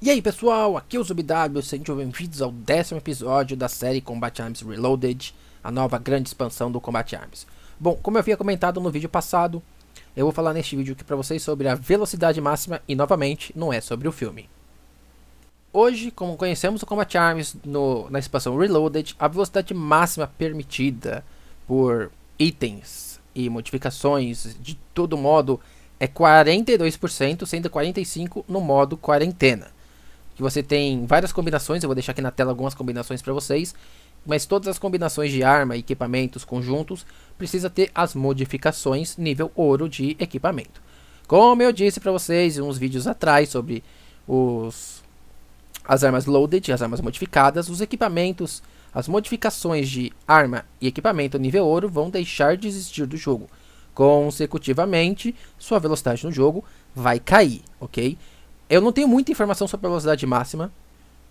E aí pessoal, aqui é o ZubW, sejam bem-vindos ao décimo episódio da série Combat Arms Reloaded, a nova grande expansão do Combat Arms. Bom, como eu havia comentado no vídeo passado, eu vou falar neste vídeo aqui para vocês sobre a velocidade máxima e novamente não é sobre o filme. Hoje, como conhecemos o Combat Arms no, na expansão Reloaded, a velocidade máxima permitida por itens e modificações de todo modo é 42%, sendo 45% no modo quarentena. Que você tem várias combinações, eu vou deixar aqui na tela algumas combinações para vocês, mas todas as combinações de arma, equipamentos, conjuntos, precisa ter as modificações nível ouro de equipamento. Como eu disse para vocês uns vídeos atrás sobre os as armas loaded, as armas modificadas, os equipamentos, as modificações de arma e equipamento nível ouro vão deixar de existir do jogo. Consecutivamente, sua velocidade no jogo vai cair, ok? Eu não tenho muita informação sobre a velocidade máxima.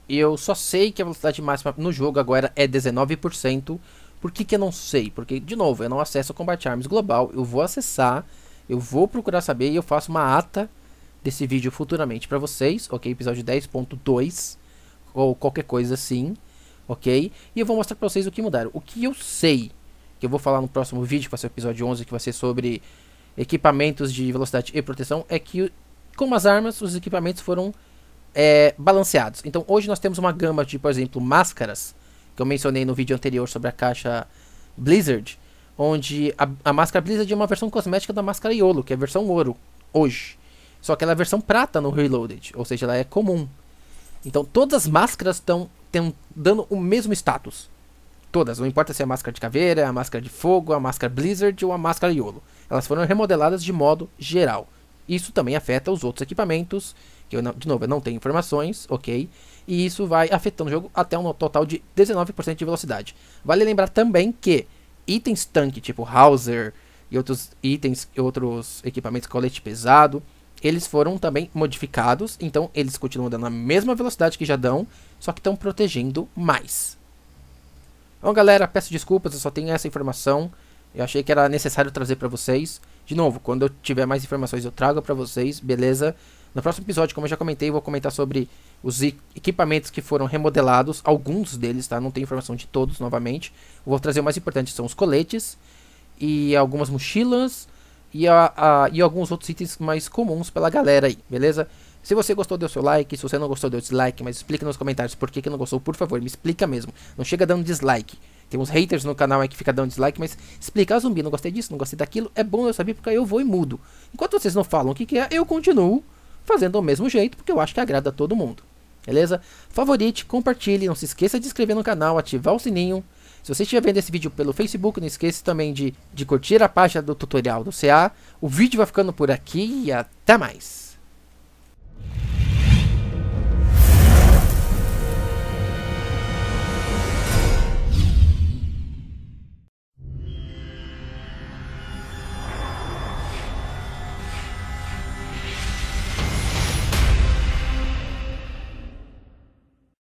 Eu só sei que a velocidade máxima no jogo agora é 19%. Por que, que eu não sei? Porque, de novo, eu não acesso o Combat Arms Global. Eu vou acessar, eu vou procurar saber e eu faço uma ata desse vídeo futuramente para vocês, ok? Episódio 10.2 ou qualquer coisa assim, ok? E eu vou mostrar para vocês o que mudaram. O que eu sei, que eu vou falar no próximo vídeo, que vai ser o episódio 11, que vai ser sobre equipamentos de velocidade e proteção, é que como as armas, os equipamentos foram é, balanceados. Então hoje nós temos uma gama de, por exemplo, máscaras, que eu mencionei no vídeo anterior sobre a caixa Blizzard, onde a, a máscara Blizzard é uma versão cosmética da máscara Iolo, que é a versão ouro, hoje. Só que ela é a versão prata no Reloaded, ou seja, ela é comum. Então todas as máscaras estão dando o mesmo status. Todas, não importa se é a máscara de caveira, a máscara de fogo, a máscara Blizzard ou a máscara Yolo. Elas foram remodeladas de modo geral. Isso também afeta os outros equipamentos, que eu não, de novo, eu não tenho informações, ok? E isso vai afetando o jogo até um total de 19% de velocidade. Vale lembrar também que itens tanque, tipo Hauser e outros itens, outros equipamentos colete pesado, eles foram também modificados, então eles continuam dando a mesma velocidade que já dão, só que estão protegendo mais. Bom galera, peço desculpas, eu só tenho essa informação, eu achei que era necessário trazer para vocês. De novo, quando eu tiver mais informações eu trago para vocês, beleza? No próximo episódio, como eu já comentei, eu vou comentar sobre os equipamentos que foram remodelados, alguns deles, tá? Não tem informação de todos novamente. Eu vou trazer o mais importante, são os coletes e algumas mochilas, e, a, a, e alguns outros itens mais comuns pela galera aí, beleza? Se você gostou, dê o seu like. Se você não gostou, dê o dislike. Mas explica nos comentários por que, que não gostou, por favor. Me explica mesmo. Não chega dando dislike. Tem uns haters no canal aí que fica dando dislike, mas explicar ah, zumbi, não gostei disso, não gostei daquilo, é bom eu saber porque eu vou e mudo. Enquanto vocês não falam o que, que é, eu continuo fazendo do mesmo jeito, porque eu acho que agrada a todo mundo. Beleza? Favorite, compartilhe, não se esqueça de inscrever no canal, ativar o sininho se você estiver vendo esse vídeo pelo Facebook, não esqueça também de, de curtir a página do tutorial do CA. O vídeo vai ficando por aqui e até mais!